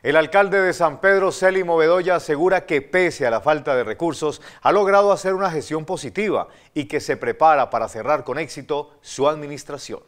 El alcalde de San Pedro, Célimo Bedoya, asegura que pese a la falta de recursos, ha logrado hacer una gestión positiva y que se prepara para cerrar con éxito su administración.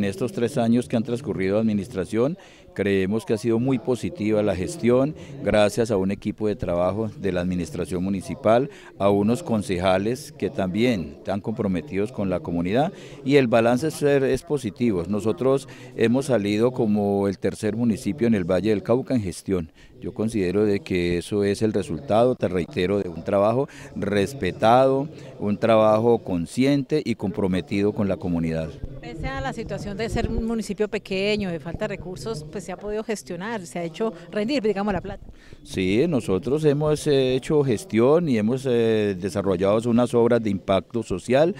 En estos tres años que han transcurrido de administración, creemos que ha sido muy positiva la gestión, gracias a un equipo de trabajo de la administración municipal, a unos concejales que también están comprometidos con la comunidad y el balance es, positivo. Nosotros hemos salido como el tercer municipio en el Valle del Cauca en gestión. Yo considero de que eso es el resultado, te reitero, de un trabajo respetado, un trabajo consciente y comprometido con la comunidad. Pese a la situación de ser un municipio pequeño, de falta de recursos, pues se ha podido gestionar, se ha hecho rendir, digamos, la plata. Sí, nosotros hemos eh, hecho gestión y hemos eh, desarrollado unas obras de impacto social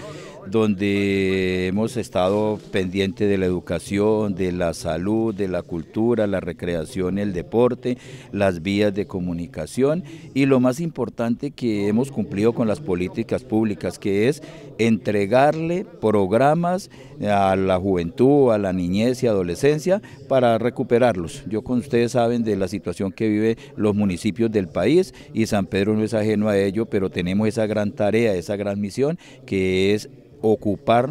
donde hemos estado pendiente de la educación, de la salud, de la cultura, la recreación, el deporte, las vías de comunicación y lo más importante que hemos cumplido con las políticas públicas, que es entregarle programas a la juventud, a la niñez y adolescencia para recuperarlos. Yo con ustedes saben de la situación que viven los municipios del país y San Pedro no es ajeno a ello, pero tenemos esa gran tarea, esa gran misión que es ocupar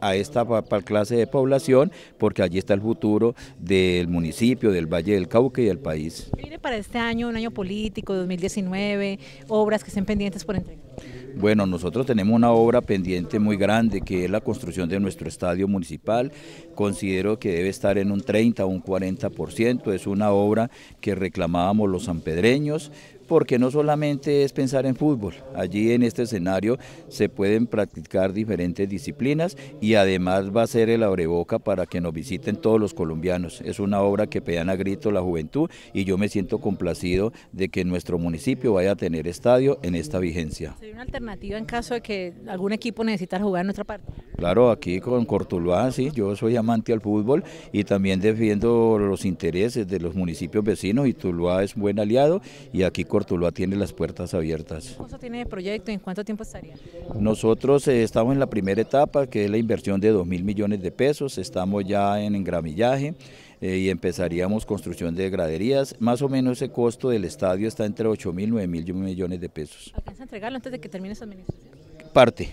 a esta clase de población, porque allí está el futuro del municipio, del Valle del Cauca y del país. ¿Qué viene para este año, un año político, 2019, obras que estén pendientes por entregar? Bueno, nosotros tenemos una obra pendiente muy grande que es la construcción de nuestro estadio municipal. Considero que debe estar en un 30 o un 40%. Es una obra que reclamábamos los sanpedreños porque no solamente es pensar en fútbol, allí en este escenario se pueden practicar diferentes disciplinas y además va a ser el abreboca para que nos visiten todos los colombianos. Es una obra que pedan a grito la juventud y yo me siento complacido de que nuestro municipio vaya a tener estadio en esta vigencia alternativa en caso de que algún equipo necesite jugar en nuestra parte? Claro, aquí con Cortuluá, sí, yo soy amante al fútbol y también defiendo los intereses de los municipios vecinos y Tuluá es un buen aliado y aquí Cortuluá tiene las puertas abiertas. ¿Cuánto tiene el proyecto y en cuánto tiempo estaría? Nosotros eh, estamos en la primera etapa que es la inversión de 2 mil millones de pesos, estamos ya en engramillaje. Eh, y empezaríamos construcción de graderías. Más o menos ese costo del estadio está entre 8.000 mil y 9 mil millones de pesos. ¿Alcanza entregarlo antes de que termine esa administración? Parte,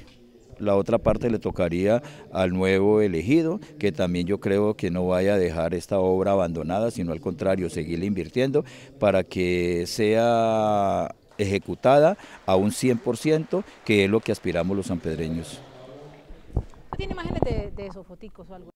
la otra parte le tocaría al nuevo elegido, que también yo creo que no vaya a dejar esta obra abandonada, sino al contrario, seguirle invirtiendo para que sea ejecutada a un 100%, que es lo que aspiramos los sanpedreños. ¿Tiene imágenes de, esos foticos o algo?